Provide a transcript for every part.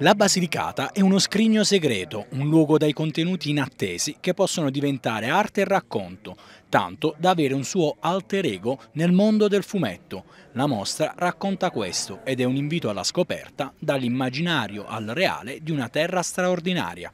La Basilicata è uno scrigno segreto, un luogo dai contenuti inattesi che possono diventare arte e racconto, tanto da avere un suo alter ego nel mondo del fumetto. La mostra racconta questo ed è un invito alla scoperta dall'immaginario al reale di una terra straordinaria.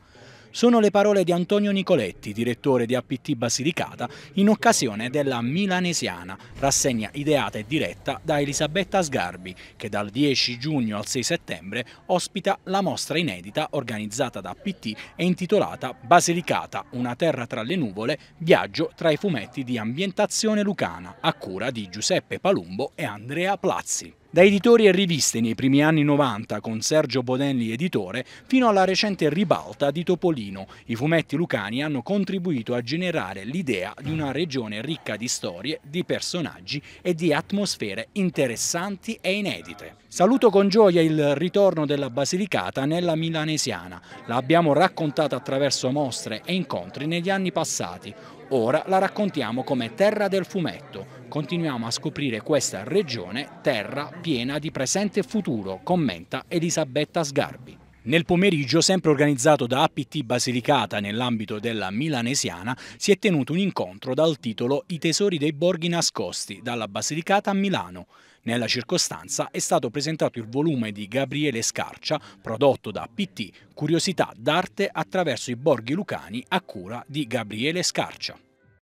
Sono le parole di Antonio Nicoletti, direttore di APT Basilicata, in occasione della Milanesiana, rassegna ideata e diretta da Elisabetta Sgarbi, che dal 10 giugno al 6 settembre ospita la mostra inedita organizzata da APT e intitolata Basilicata, una terra tra le nuvole, viaggio tra i fumetti di ambientazione lucana, a cura di Giuseppe Palumbo e Andrea Plazzi. Da editori e riviste nei primi anni 90 con Sergio Bodenli editore fino alla recente ribalta di Topolino, i fumetti lucani hanno contribuito a generare l'idea di una regione ricca di storie, di personaggi e di atmosfere interessanti e inedite. Saluto con gioia il ritorno della Basilicata nella Milanesiana. L'abbiamo raccontata attraverso mostre e incontri negli anni passati. Ora la raccontiamo come terra del fumetto. Continuiamo a scoprire questa regione, terra piena di presente e futuro, commenta Elisabetta Sgarbi. Nel pomeriggio, sempre organizzato da APT Basilicata nell'ambito della Milanesiana, si è tenuto un incontro dal titolo I tesori dei borghi nascosti, dalla Basilicata a Milano. Nella circostanza è stato presentato il volume di Gabriele Scarcia, prodotto da APT, Curiosità d'arte attraverso i borghi lucani a cura di Gabriele Scarcia.